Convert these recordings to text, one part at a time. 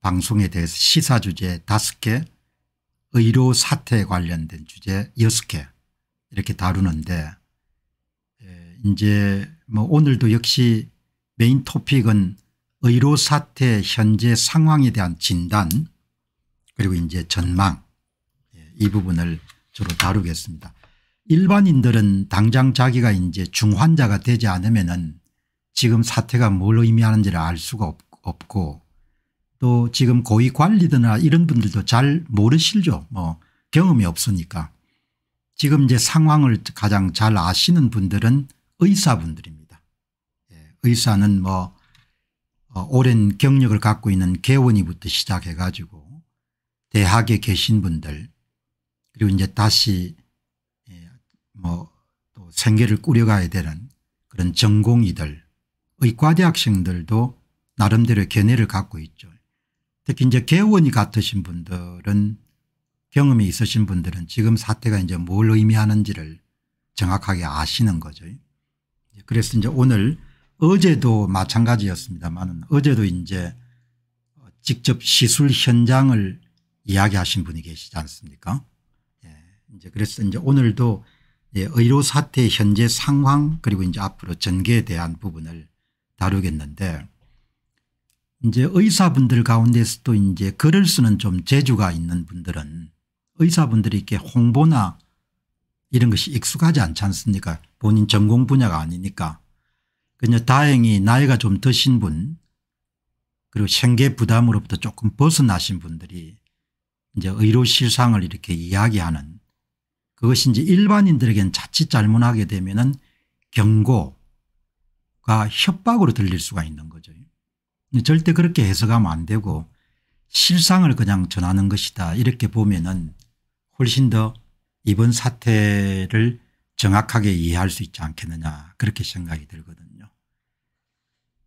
방송에 대해서 시사 주제 5개 의료 사태에 관련된 주제 6개 이렇게 다루는데 예, 이제 뭐 오늘도 역시 메인 토픽은 의료 사태 현재 상황에 대한 진단 그리고 이제 전망 예, 이 부분을 주로 다루겠습니다. 일반인들은 당장 자기가 이제 중환자가 되지 않으면 지금 사태가 뭘 의미하는지를 알 수가 없고 또 지금 고위 관리들이나 이런 분들도 잘 모르시죠. 뭐 경험이 없으니까. 지금 이제 상황을 가장 잘 아시는 분들은 의사분들입니다. 예, 의사는 뭐 어, 오랜 경력을 갖고 있는 개원이부터 시작해 가지고 대학에 계신 분들 그리고 이제 다시 예, 뭐또 생계를 꾸려가야 되는 그런 전공의들 의과대학생들도 나름대로 견해를 갖고 있죠. 특히 이제 개원이 같으신 분들은 경험이 있으신 분들은 지금 사태가 이제 뭘 의미하는지를 정확하게 아시는 거죠. 그래서 이제 오늘 어제도 마찬가지였습니다만 어제도 이제 직접 시술 현장을 이야기하신 분이 계시지 않습니까? 예. 이제 그래서 이제 오늘도 예, 의료 사태 현재 상황 그리고 이제 앞으로 전개에 대한 부분을 다루겠는데 이제 의사분들 가운데서도 이제 글을 쓰는 좀 재주가 있는 분들은 의사분들에게 홍보나 이런 것이 익숙하지 않지 않습니까 본인 전공 분야가 아니니까. 그냥 그러니까 다행히 나이가 좀 드신 분 그리고 생계 부담으로부터 조금 벗어나신 분들이 이제 의료 실상을 이렇게 이야기하는 그것이 이제 일반인들에겐 자칫 잘못하게 되면은 경고가 협박으로 들릴 수가 있는 거죠. 절대 그렇게 해석하면 안 되고 실상을 그냥 전하는 것이다 이렇게 보면은 훨씬 더 이번 사태를 정확하게 이해할 수 있지 않겠느냐 그렇게 생각이 들거든요.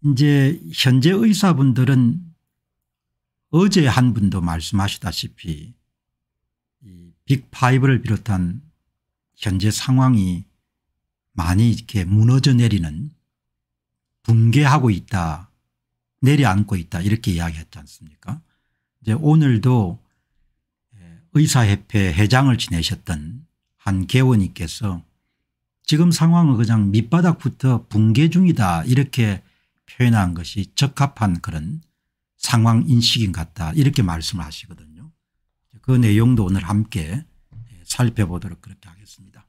이제 현재 의사분들은 어제 한 분도 말씀하시다시피 빅파이브를 비롯한 현재 상황이 많이 이렇게 무너져 내리는 붕괴하고 있다 내려앉고 있다 이렇게 이야기했지 않습니까 이제 오늘도 예, 의사협회 회장을 지내셨던 한 개원님께서 지금 상황은 그냥 밑바닥부터 붕괴 중이다 이렇게 표현한 것이 적합한 그런 상황 인식인 같다 이렇게 말씀을 하시거든요. 그 내용도 오늘 함께 예, 살펴보도록 그렇게 하겠습니다.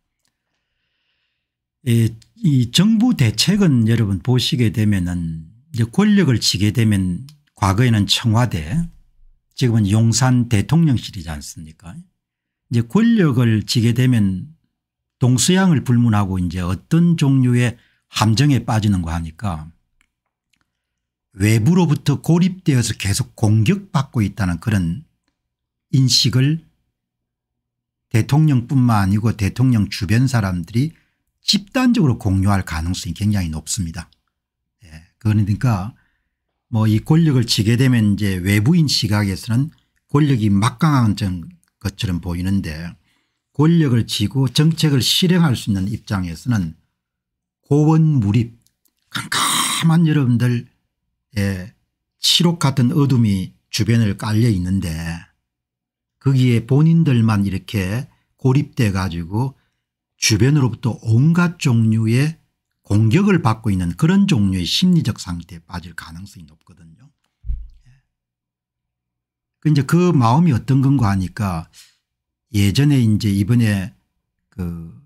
예, 이 정부 대책은 여러분 보시게 되면은 이제 권력을 지게 되면 과거에는 청와대 지금은 용산 대통령실이지 않습니까 이제 권력을 지게 되면 동서양을 불문하고 이제 어떤 종류의 함정에 빠지는가 하니까 외부로부터 고립되어서 계속 공격받고 있다는 그런 인식을 대통령뿐만 아니고 대통령 주변 사람들이 집단적으로 공유할 가능성이 굉장히 높습니다. 그러니까 뭐 이 권력을 지게 되면 이제 외부인 시각에서는 권력이 막강한 것처럼 보이는데 권력을 지고 정책을 실행할 수 있는 입장에서는 고원무립 깜깜한 여러분들 예, 치록 같은 어둠이 주변을 깔려 있는데 거기에 본인들만 이렇게 고립돼 가지고 주변으로부터 온갖 종류의 공격을 받고 있는 그런 종류의 심리적 상태에 빠질 가능성이 높거든요. 그 이제 그 마음이 어떤 건가 하니까 예전에 이제 이번에 그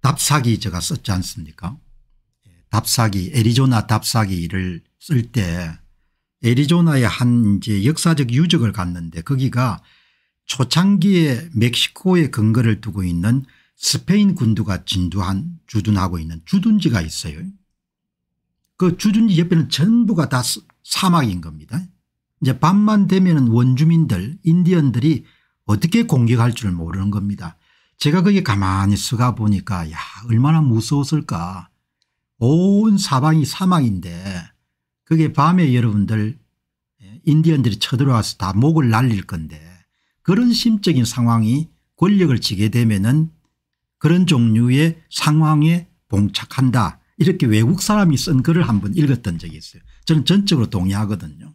답사기 제가 썼지 않습니까? 예, 답사기 애리조나 답사기를 쓸 때 애리조나의 한 이제 역사적 유적을 갔는데 거기가 초창기에 멕시코의 근거를 두고 있는 스페인 군두가 진두한 주둔하고 있는 주둔지가 있어요. 그 주둔지 옆에는 전부가 다 사막인 겁니다. 이제 밤만 되면 원주민들 인디언들이 어떻게 공격할 줄 모르는 겁니다. 제가 거기 가만히 서가 보니까 야 얼마나 무서웠을까. 온 사방이 사막인데 그게 밤에 여러분들 예, 인디언들이 쳐들어와서 다 목을 날릴 건데 그런 심적인 상황이 권력을 지게 되면 은 그런 종류의 상황에 봉착한다 이렇게 외국 사람이 쓴 글을 한번 읽었던 적이 있어요. 저는 전적으로 동의하거든요.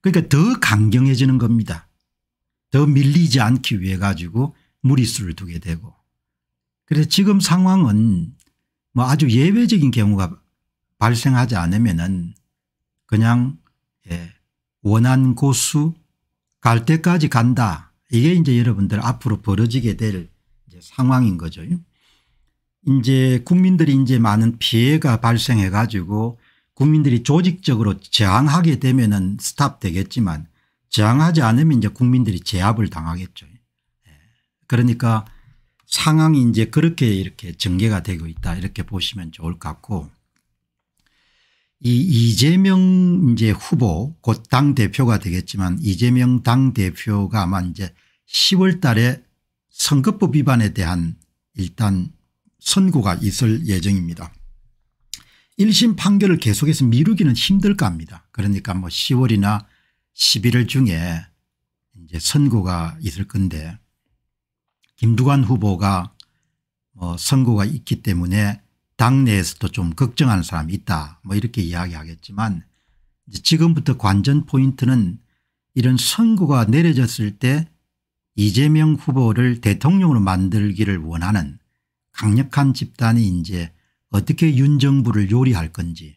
그러니까 더 강경해지는 겁니다. 더 밀리지 않기 위해 가지고 무리수를 두게 되고 그래서 지금 상황은 뭐 아주 예외적인 경우가 발생하지 않으면은 그냥 예 원한 고수 갈 때까지 간다. 이게 이제 여러분들 앞으로 벌어지게 될 상황인 거죠. 이제 국민들이 이제 많은 피해가 발생해 가지고 국민들이 조직적으로 저항하게 되면은 스탑 되겠지만 저항하지 않으면 이제 국민들이 제압을 당하겠죠. 예. 그러니까 상황이 이제 그렇게 이렇게 전개가 되고 있다 이렇게 보시면 좋을 것 같고 이 이재명 이제 후보 곧 당 대표가 되겠지만 이재명 당 대표가 아마 이제 10월 달에 선거법 위반에 대한 일단 선고가 있을 예정입니다. 1심 판결을 계속해서 미루기는 힘들까 합니다. 그러니까 뭐 10월이나 11월 중에 이제 선고가 있을 건데 김두관 후보가 뭐 선고가 있기 때문에 당내에서도 좀 걱정하는 사람이 있다 뭐 이렇게 이야기하겠지만 지금부터 관전 포인트는 이런 선고가 내려졌을 때 이재명 후보를 대통령으로 만들기를 원하는 강력한 집단이 이제 어떻게 윤 정부를 요리할 건지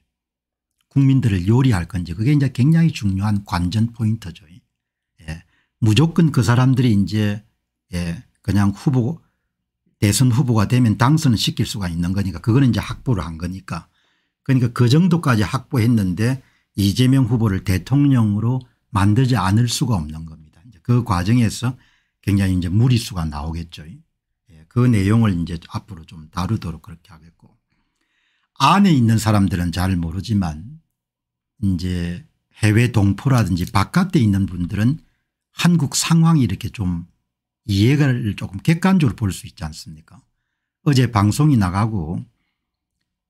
국민들을 요리할 건지 그게 이제 굉장히 중요한 관전 포인트죠. 예. 무조건 그 사람들이 이제 예. 그냥 후보 대선 후보가 되면 당선을 시킬 수가 있는 거니까 그거는 이제 확보를 한 거니까 그러니까 그 정도까지 확보했는데 이재명 후보를 대통령으로 만들지 않을 수가 없는 겁니다. 이제 그 과정에서 굉장히 이제 무리수가 나오겠죠. 예, 그 내용을 이제 앞으로 좀 다루도록 그렇게 하겠고 안에 있는 사람들은 잘 모르지만 이제 해외 동포라든지 바깥에 있는 분들은 한국 상황이 이렇게 좀 이해를 조금 객관적으로 볼 수 있지 않습니까 어제 방송이 나가고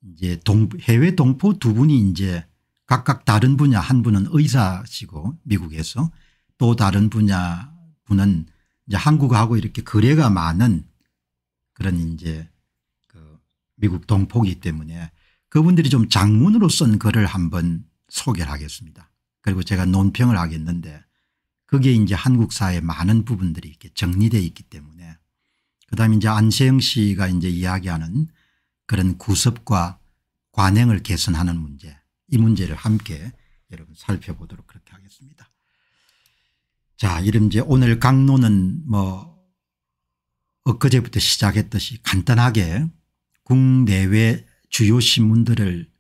이제 동, 해외 동포 두 분이 이제 각각 다른 분야 한 분은 의사시고 미국에서 또 다른 분야 분은 이제 한국하고 이렇게 거래가 많은 그런 이제 그 미국 동포기 때문에 그분들이 좀 장문으로 쓴 글을 한번 소개를 하겠습니다. 그리고 제가 논평을 하겠는데 그게 이제 한국 사회 많은 부분들이 이렇게 정리되어 있기 때문에 그다음에 이제 안세영 씨가 이제 이야기하는 그런 구습과 관행을 개선하는 문제 이 문제를 함께 여러분 살펴보도록 그렇게 하겠습니다. 자, 이름 이제 오늘 강론은 뭐 엊그제부터 시작했듯이 간단하게 국내외 주요 신문들을